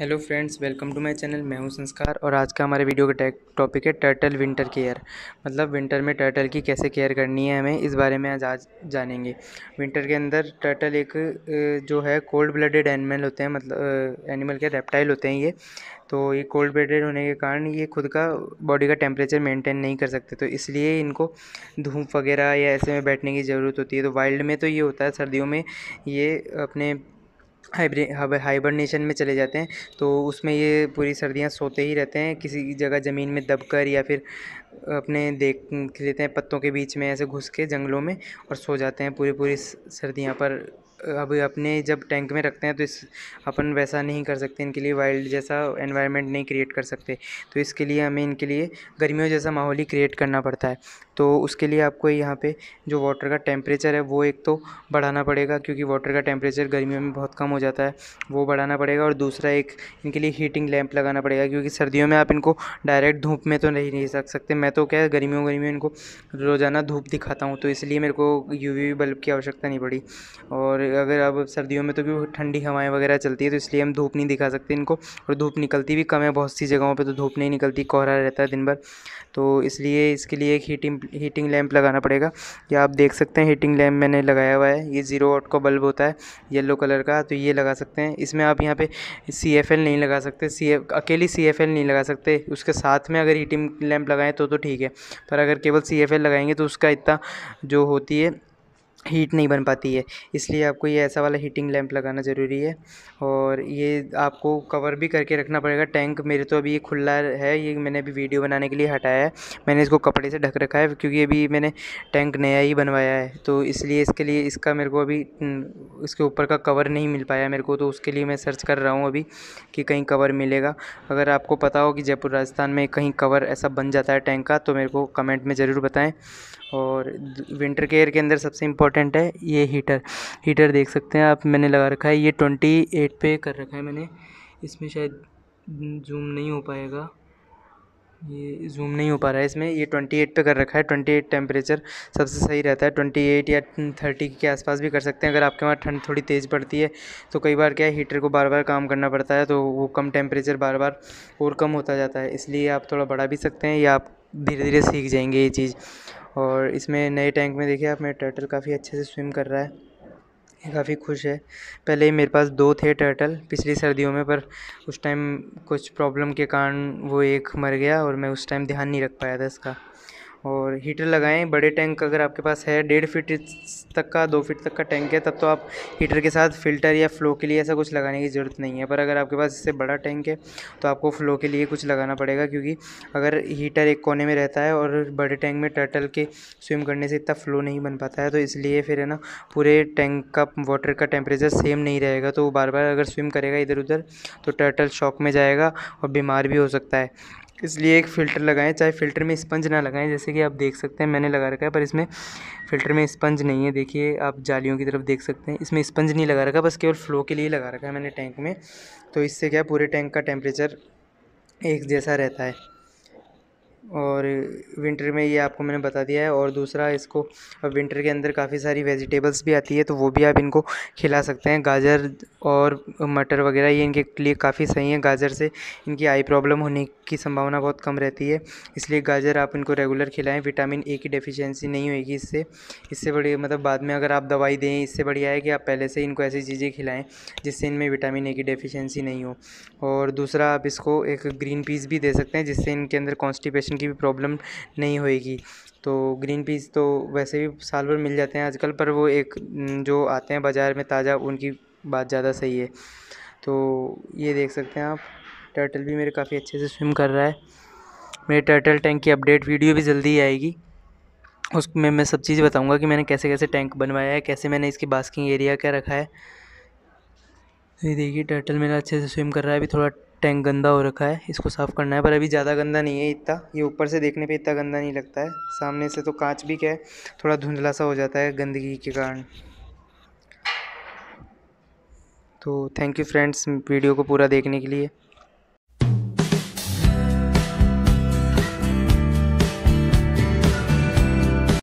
hello friends welcome to my channel मैं हूं संस्कार और आज का हमारे वीडियो का टॉपिक है टर्टल विंटर केयर मतलब विंटर में टर्टल की कैसे केयर करनी है हमें इस बारे में आज आज जानेंगे विंटर के अंदर टर्टल एक जो है कोल्ड ब्लडेड एनिमल होते हैं मतलब एनिमल के रेप्टाइल होते हैं ये तो ये कोल्ड ब्लडेड होने के कारण ये खुद का बॉडी का टेम्परेचर मेंटेन नहीं कर सकते तो इसलिए इनको धूप वगैरह या ऐसे में बैठने की ज़रूरत होती है तो वाइल्ड में तो ये होता है सर्दियों में ये अपने हाइब्रे हाइबरनेशन में चले जाते हैं तो उसमें ये पूरी सर्दियाँ सोते ही रहते हैं किसी जगह ज़मीन में दबकर या फिर अपने देख लेते हैं पत्तों के बीच में ऐसे घुस के जंगलों में और सो जाते हैं पूरी पूरी सर्दियाँ पर अब अपने जब टैंक में रखते हैं तो इस अपन वैसा नहीं कर सकते इनके लिए वाइल्ड जैसा एनवायरनमेंट नहीं क्रिएट कर सकते तो इसके लिए हमें इनके लिए गर्मियों जैसा माहौल ही क्रिएट करना पड़ता है तो उसके लिए आपको यहाँ पे जो वाटर का टेम्परेचर है वो एक तो बढ़ाना पड़ेगा क्योंकि वाटर का टेम्परेचर गर्मियों में बहुत कम हो जाता है वो बढ़ाना पड़ेगा और दूसरा एक इनके लिए हीटिंग लैंप लगाना पड़ेगा क्योंकि सर्दियों में आप इनको डायरेक्ट धूप में तो नहीं रख सकते मैं तो क्या गर्मियों गर्मियों इनको रोज़ाना धूप दिखाता हूँ तो इसलिए मेरे को यू बल्ब की आवश्यकता नहीं पड़ी और अगर अब सर्दियों में तो भी ठंडी हवाएं वगैरह चलती है तो इसलिए हम धूप नहीं दिखा सकते इनको और धूप निकलती भी कम है बहुत सी जगहों पे तो धूप नहीं निकलती कोहरा रहता है दिन भर तो इसलिए इसके लिए एक हीटिंग हीटिंग लैम्प लगाना पड़ेगा या आप देख सकते हैं हीटिंग लैम्प मैंने लगाया हुआ है ये ज़ीरो वॉट का बल्ब होता है येलो कलर का तो ये लगा सकते हैं इसमें आप यहाँ पर सी एफ एल नहीं लगा सकते सी एफ अकेली सी एफ एल नहीं लगा सकते उसके साथ में अगर हीटिंग लैम्प लगाएं तो तो ठीक है पर अगर केवल सी एफ एल लगाएंगे तो उसका इतना जो होती है हीट नहीं बन पाती है इसलिए आपको ये ऐसा वाला हीटिंग लैंप लगाना ज़रूरी है और ये आपको कवर भी करके रखना पड़ेगा टैंक मेरे तो अभी ये खुला है ये मैंने अभी वीडियो बनाने के लिए हटाया है मैंने इसको कपड़े से ढक रखा है क्योंकि अभी मैंने टैंक नया ही बनवाया है तो इसलिए इसके लिए इसका मेरे को अभी इसके ऊपर का कवर नहीं मिल पाया मेरे को तो उसके लिए मैं सर्च कर रहा हूँ अभी कि कहीं कवर मिलेगा अगर आपको पता हो कि जयपुर राजस्थान में कहीं कवर ऐसा बन जाता है टैंक का तो मेरे को कमेंट में ज़रूर बताएँ और विंटर केयर के अंदर सबसे इम्पोर्टेंट है ये हीटर हीटर देख सकते हैं आप मैंने लगा रखा है ये ट्वेंटी एट पे कर रखा है मैंने इसमें शायद जूम नहीं हो पाएगा ये जूम नहीं हो पा रहा है इसमें ये ट्वेंटी एट पर कर रखा है ट्वेंटी एट टेम्परेचर सबसे सही रहता है ट्वेंटी एट या थर्टी के आसपास भी कर सकते हैं अगर आपके वहाँ ठंड थोड़ी तेज़ पड़ती है तो कई बार क्या है हीटर को बार बार काम करना पड़ता है तो वो कम टेम्परेचर बार बार और कम होता जाता है इसलिए आप थोड़ा बढ़ा भी सकते हैं या आप धीरे धीरे सीख जाएंगे ये चीज़ और इसमें नए टैंक में देखिए आप मेरा टर्टल काफ़ी अच्छे से स्विम कर रहा है ये काफ़ी खुश है पहले ही मेरे पास दो थे टर्टल पिछली सर्दियों में पर उस टाइम कुछ प्रॉब्लम के कारण वो एक मर गया और मैं उस टाइम ध्यान नहीं रख पाया था इसका और हीटर लगाएं बड़े टैंक अगर आपके पास है डेढ़ फीट तक का दो फीट तक का टैंक है तब तो आप हीटर के साथ फ़िल्टर या फ़्लो के लिए ऐसा कुछ लगाने की ज़रूरत नहीं है पर अगर आपके पास इससे बड़ा टैंक है तो आपको फ़्लो के लिए कुछ लगाना पड़ेगा क्योंकि अगर हीटर एक कोने में रहता है और बड़े टैंक में टर्टल के स्विम करने से इतना फ़्लो नहीं बन पाता है तो इसलिए फिर है ना पूरे टैंक का वाटर का टेम्परेचर सेम नहीं रहेगा तो वो बार बार अगर स्विम करेगा इधर उधर तो टर्टल शॉक में जाएगा और बीमार भी हो सकता है इसलिए एक फ़िल्टर लगाएं चाहे फ़िल्टर में स्पंज ना लगाएं जैसे कि आप देख सकते हैं मैंने लगा रखा है पर इसमें फ़िल्टर में स्पंज नहीं है देखिए आप जालियों की तरफ देख सकते हैं इसमें स्पंज नहीं लगा रखा बस केवल फ़्लो के लिए लगा रखा है मैंने टैंक में तो इससे क्या पूरे टैंक का टेम्परेचर एक जैसा रहता है और विंटर में ये आपको मैंने बता दिया है और दूसरा इसको विंटर के अंदर काफ़ी सारी वेजिटेबल्स भी आती है तो वो भी आप इनको खिला सकते हैं गाजर और मटर वगैरह ये इनके लिए काफ़ी सही है गाजर से इनकी आई प्रॉब्लम होने की संभावना बहुत कम रहती है इसलिए गाजर आप इनको रेगुलर खिलाएं विटामिन ए की डेफिशिएंसी नहीं होगी इससे इससे बड़ी मतलब बाद में अगर आप दवाई दें इससे बढ़िया है कि आप पहले से इनको ऐसी चीज़ें खिलाएँ जिससे इनमें विटामिन ए की डेफिशिएंसी नहीं हो और दूसरा आप इसको एक ग्रीन पीस भी दे सकते हैं जिससे इनके अंदर कॉन्स्टिपेशन न्यूट्रिशन की भी प्रॉब्लम नहीं होएगी तो ग्रीन पीस तो वैसे भी साल भर मिल जाते हैं आजकल पर वो एक जो आते हैं बाज़ार में ताज़ा उनकी बात ज़्यादा सही है तो ये देख सकते हैं आप टर्टल भी मेरे काफ़ी अच्छे से स्विम कर रहा है मेरे टर्टल टैंक की अपडेट वीडियो भी जल्दी ही आएगी उसमें मैं सब चीज़ें बताऊंगा कि मैंने कैसे कैसे टैंक बनवाया है कैसे मैंने इसकी बास्किंग एरिया क्या रखा है ये देखिए टर्टल मेरा अच्छे से स्विम कर रहा है अभी थोड़ा टैंक गंदा हो रखा है इसको साफ़ करना है पर अभी ज़्यादा गंदा नहीं है इतना ये ऊपर से देखने पे इतना गंदा नहीं लगता है सामने से तो कांच भी क्या है थोड़ा धुंधला सा हो जाता है गंदगी के कारण तो थैंक यू फ्रेंड्स वीडियो को पूरा देखने के लिए